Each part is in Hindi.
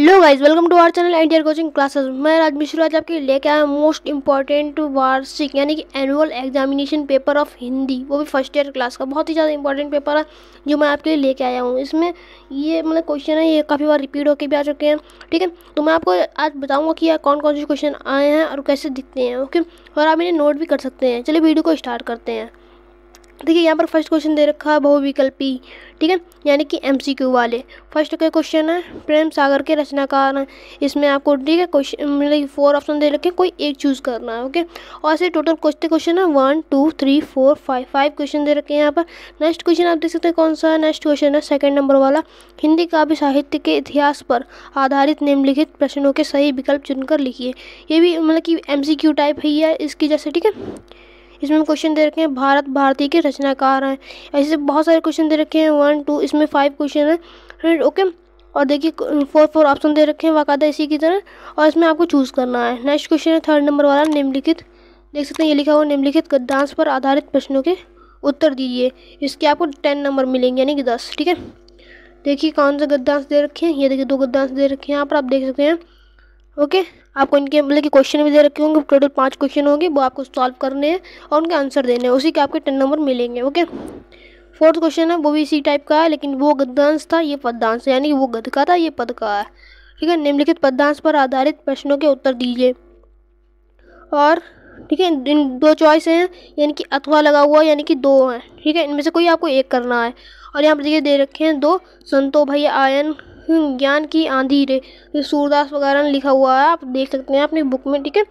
hello guys welcome to our channel and coaching classes मैं राज मिश्रा आज आपके लेके आया मोस्ट इंपॉर्टेंट वार्षिक यानी कि annual examination paper of Hindi वो भी फर्स्ट ईयर क्लास का बहुत ही ज़्यादा इंपॉर्टेंट पेपर है जो मैं आपके लिए लेके आया हूँ इसमें ये मतलब क्वेश्चन है ये काफ़ी बार रिपीट होकर भी आ चुके हैं ठीक है तो मैं आपको आज बताऊँगा कि कौन कौन से क्वेश्चन आए हैं और कैसे दिखते हैं ओके और आप इन्हें नोट भी कर सकते हैं चलिए वीडियो को स्टार्ट करते हैं देखिए यहाँ पर फर्स्ट क्वेश्चन दे रखा है बहुविकल्पी ठीक है यानी कि एमसीक्यू वाले फर्स्ट का क्वेश्चन है प्रेम सागर के रचनाकार हैं इसमें आपको ठीक है क्वेश्चन मतलब फोर ऑप्शन दे रखे कोई एक चूज़ करना है ओके और ऐसे टोटल क्वेश्चन क्वेश्चन है one two three four five five question दे रखे हैं यहाँ पर नेक्स्ट क्वेश्चन आप देख सकते हैं कौन सा है नेक्स्ट क्वेश्चन है सेकेंड नंबर वाला हिंदी काव्य साहित्य के इतिहास पर आधारित निम्नलिखित प्रश्नों के सही विकल्प चुनकर लिखिए ये भी मतलब कि एम टाइप है इसकी जैसे ठीक है इसमें क्वेश्चन दे रखे हैं भारत भारती के रचनाकार हैं ऐसे बहुत सारे क्वेश्चन दे रखे हैं वन टू इसमें फाइव क्वेश्चन है ओके और देखिए फोर फोर ऑप्शन दे रखे हैं वाकदा इसी की तरह और इसमें आपको चूज़ करना है नेक्स्ट क्वेश्चन है थर्ड नंबर वाला निम्नलिखित देख सकते हैं ये लिखा हुआ निम्नलिखित गद्दांश पर आधारित प्रश्नों के उत्तर दीजिए इसके आपको टेन नंबर मिलेंगे यानी कि दस ठीक है देखिए कौन सा गद्दांश दे रखे हैं ये देखिए दो गद्दांश दे रखे हैं यहाँ पर आप देख सकते हैं ओके आपको इनके मतलब कि क्वेश्चन भी दे रखे होंगे टोटल पाँच क्वेश्चन होंगे वो आपको सॉल्व करने हैं और उनके आंसर देने हैं उसी के आपके टेन नंबर मिलेंगे ओके फोर्थ क्वेश्चन है वो भी इसी टाइप का है लेकिन वो गद्दांश था ये पद्दांश यानी कि वो गद का था ये पद का है ठीक है निम्नलिखित पद्दांश पर आधारित प्रश्नों के उत्तर दीजिए और ठीक है इन दो चॉइस हैं यानी कि अथवा लगा हुआ यानी कि दो हैं ठीक है इनमें से कोई आपको एक करना है और यहाँ पर देखिए दे रखे हैं दो संतो भैया आयन हम्म, ज्ञान की आंधी रे सूरदास वगैरह ने लिखा हुआ है आप देख सकते हैं अपनी बुक में ठीक है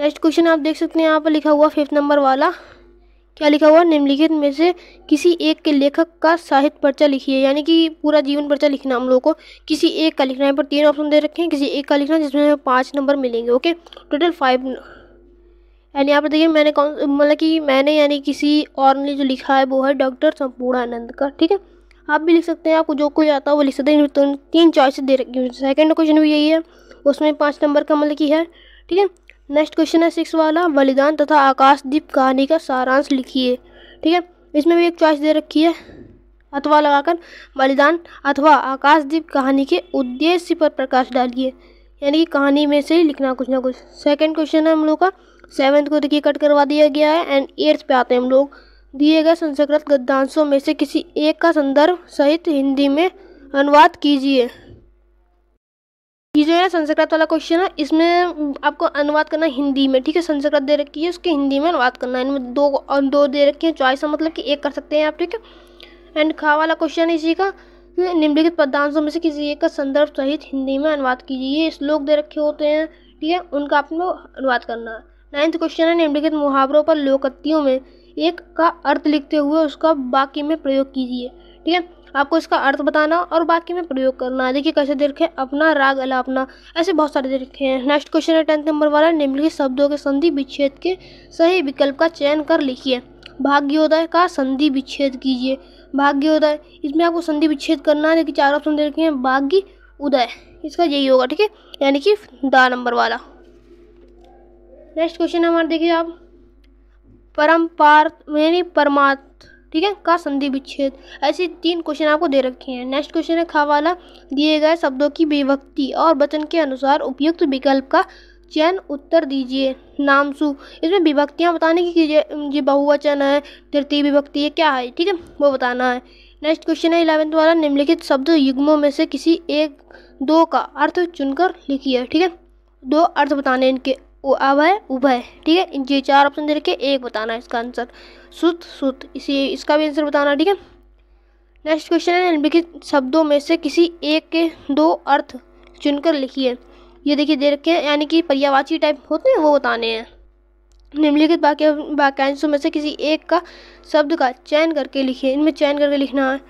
नेक्स्ट क्वेश्चन आप देख सकते हैं यहाँ पर लिखा हुआ फिफ्थ नंबर वाला क्या लिखा हुआ निम्नलिखित में से किसी एक के लेखक का साहित्य पर्चा लिखिए यानी कि पूरा जीवन पर्चा लिखना हम लोगों को किसी एक का लिखना है पर तीन ऑप्शन दे रखे हैं किसी एक का लिखना जिसमें पाँच नंबर मिलेंगे ओके टोटल फाइव यानी यहाँ पर देखिए मैंने कौन मतलब कि मैंने यानी किसी और ने जो लिखा है वो है डॉक्टर संपूर्णानंद का ठीक है आप भी लिख सकते हैं आपको जो कोई आता है वो लिख सकते हैं तो तीन चॉइस दे रखी सेकेंड क्वेश्चन भी यही है उसमें पाँच नंबर का मतलब की है ठीक है नेक्स्ट क्वेश्चन है सिक्स वाला बलिदान तथा आकाशदीप कहानी का सारांश लिखिए ठीक है इसमें भी एक चॉइस दे रखी है अथवा लगाकर बलिदान अथवा आकाशदीप कहानी के उद्देश्य पर प्रकाश डालिए यानी कि कहानी में से ही लिखना कुछ ना कुछ सेकंड क्वेश्चन है हम लोग का सेवन्थ को देखिए कट करवा दिया गया है एंड एट्थ पे आते हैं हम लोग दिए गए संस्कृत गद्यांशों में से किसी एक का संदर्भ सहित हिंदी में अनुवाद कीजिए ये जो है संस्कृत वाला क्वेश्चन है इसमें आपको अनुवाद करना हिंदी में ठीक है संस्कृत दे रखी है उसके हिंदी में अनुवाद करना है इनमें दो और दो दे रखी है चॉइस है मतलब कि एक कर सकते हैं आप ठीक है एंड खा वाला क्वेश्चन है इसी का निम्नलिखित पदांशों में से किसी एक का संदर्भ सहित हिंदी में अनुवाद कीजिए श्लोक दे रखे होते हैं ठीक है उनका आपने अनुवाद करना है नाइन्थ क्वेश्चन है निम्नलिखित मुहावरों पर लोकत्तियों में एक का अर्थ लिखते हुए उसका बाकी में प्रयोग कीजिए ठीक है आपको इसका अर्थ बताना और बाकी में प्रयोग करना देखिए कैसे देखे अपना राग अलापना ऐसे बहुत सारे देखे हैं नेक्स्ट क्वेश्चन है टेंथ नंबर वाला निम्नलिखित शब्दों के संधि विच्छेद के सही विकल्प का चयन कर लिखिए भाग्योदय का संधि विच्छेद कीजिए भाग्योदय इसमें आपको संधि विच्छेद करना है देखिए चार ऑप्शन दे रखे हैं भाग्य उदय इसका यही होगा ठीक है यानी कि द नंबर वाला नेक्स्ट क्वेश्चन हमारा देखिए आप परम्पार यानी परमार्थ ठीक है का संधि विच्छेद ऐसे तीन क्वेश्चन आपको दे रखे हैं नेक्स्ट क्वेश्चन है खावाला दिए गए शब्दों की विभक्ति और वचन के अनुसार उपयुक्त विकल्प का चयन उत्तर दीजिए नामसु इसमें विभक्तियाँ बताने की जो बहुवचन है तृतीय विभक्ति है क्या है ठीक है वो बताना है नेक्स्ट क्वेश्चन है इलेवेंथ वाला निम्नलिखित शब्द युग्मों में से किसी एक दो का अर्थ चुनकर लिखिए ठीक है दो अर्थ बताने इनके है उभय ठीक है ये चार ऑप्शन दे रखे एक बताना है इसका आंसर सुत सुत इसी इसका भी आंसर बताना ठीक है नेक्स्ट क्वेश्चन है निम्नलिखित शब्दों में से किसी एक के दो अर्थ चुनकर लिखिए ये देखिए दे रखे हैं यानी कि पर्यावाची टाइप होते हैं वो बताने हैं निम्नलिखित वाक्य वाक्यांशों में से किसी एक का शब्द का चयन करके लिखिए इनमें चयन करके लिखना है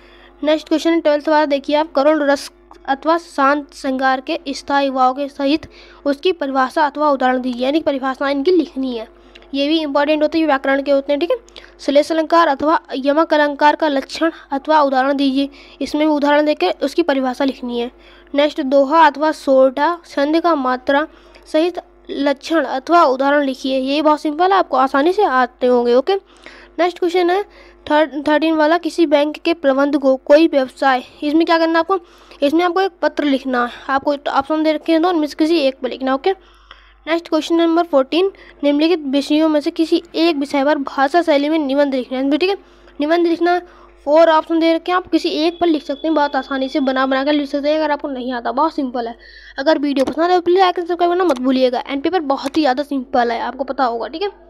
नेक्स्ट क्वेश्चन ट्वेल्थ वाला देखिए आप करोड़ रस अथवा शांत श्रृंगार के स्थायी भाव के सहित उसकी परिभाषा अथवा उदाहरण दी यानी परिभाषा इनकी लिखनी है ये भी इंपॉर्टेंट होते हैं व्याकरण के होते हैं ठीक है श्लेष अलंकार अथवा यमक अलंकार का लक्षण अथवा उदाहरण दीजिए इसमें भी उदाहरण देकर उसकी परिभाषा लिखनी है नेक्स्ट दोहा अथवा सोटा छंद का मात्रा सहित लक्षण अथवा उदाहरण लिखिए ये बहुत सिंपल है आपको आसानी से आते होंगे ओके नेक्स्ट क्वेश्चन है थर्ड थर्टीन वाला किसी बैंक के प्रबंध को कोई व्यवसाय इसमें क्या करना आपको इसमें आपको एक पत्र लिखना है आपको ऑप्शन तो दे रखे हैं तो उनमें से किसी एक पर लिखना okay next question number fourteen निम्नलिखित विषयों में से किसी एक विषय पर भाषा शैली में निबंध लिखना है ठीक है निबंध लिखना फोर ऑप्शन दे रखे हैं आप किसी एक पर लिख सकते हैं बहुत आसानी से बना बना कर लिख सकते हैं अगर आपको नहीं आता बहुत सिंपल है अगर वीडियो पसंद है तो प्लीज़ लाइक एंड सब्सक्राइब करना मत भूलिएगा एंड पेपर बहुत ही ज़्यादा सिंपल है आपको पता होगा ठीक है